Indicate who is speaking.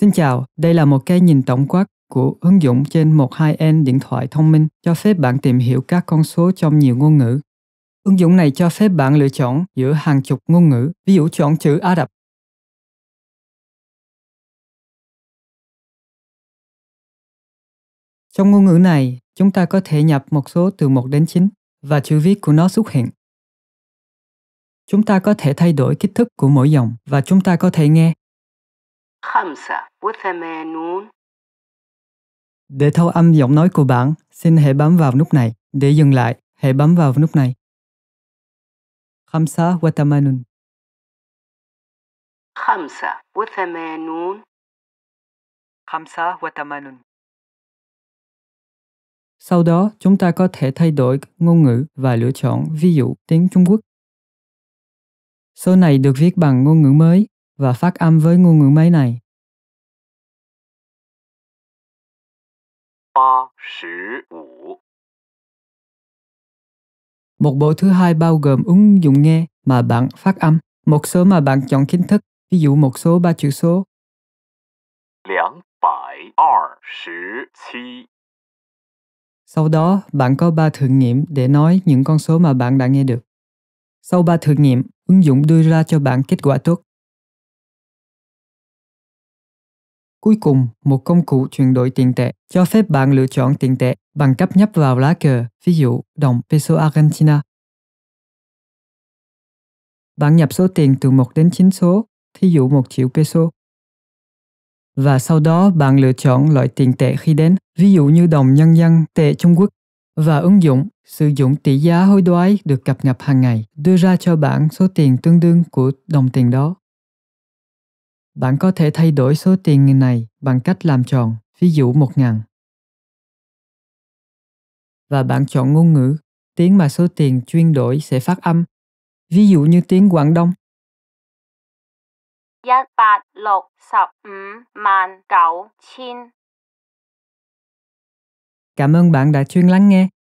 Speaker 1: Xin chào, đây là một cái nhìn tổng quát của ứng dụng trên một hai n điện thoại thông minh cho phép bạn tìm hiểu các con số trong nhiều ngôn ngữ. Ứng dụng
Speaker 2: này cho phép bạn lựa chọn giữa hàng chục ngôn ngữ, ví dụ chọn chữ Ả Rập. Trong ngôn ngữ này, chúng ta có thể nhập một số từ 1 đến 9 và chữ viết của nó xuất hiện.
Speaker 1: Chúng ta có thể thay đổi kích thước của mỗi dòng và chúng ta có thể nghe để thâu âm giọng nói của bạn, xin hãy bấm vào nút này. Để dừng lại, hãy bấm vào nút này.
Speaker 2: خمسة وثمانون خمسة وثمانون خمسة وثمانون
Speaker 1: Sau đó, chúng ta có thể thay đổi ngôn ngữ và lựa chọn ví dụ tiếng
Speaker 2: Trung Quốc. Số này được viết bằng ngôn ngữ mới và phát âm với ngôn ngữ máy này. Một bộ thứ hai bao
Speaker 1: gồm ứng dụng nghe mà bạn phát âm, một số mà bạn chọn kiến thức, ví dụ một số ba chữ số.
Speaker 2: 227
Speaker 1: Sau đó, bạn có ba thử nghiệm để nói những con số mà bạn đã nghe được. Sau ba thử nghiệm, ứng dụng đưa ra cho bạn kết quả tốt. Cuối cùng, một công cụ chuyển đổi tiền tệ cho phép bạn lựa chọn tiền tệ bằng cách nhấp vào lá cờ, ví dụ đồng peso Argentina. Bạn nhập số tiền từ 1 đến 9 số, thí dụ 1 triệu peso. Và sau đó bạn lựa chọn loại tiền tệ khi đến, ví dụ như đồng nhân dân tệ Trung Quốc và ứng dụng sử dụng tỷ giá hối đoái được cập nhật hàng ngày đưa ra cho bạn số tiền tương đương của đồng tiền đó bạn có thể thay đổi số tiền này bằng cách làm tròn, ví dụ 1.000. Và bạn chọn ngôn ngữ, tiếng mà số tiền chuyên đổi sẽ phát
Speaker 2: âm, ví dụ như tiếng Quảng Đông. 165,9 Cảm ơn bạn đã chuyên lắng nghe.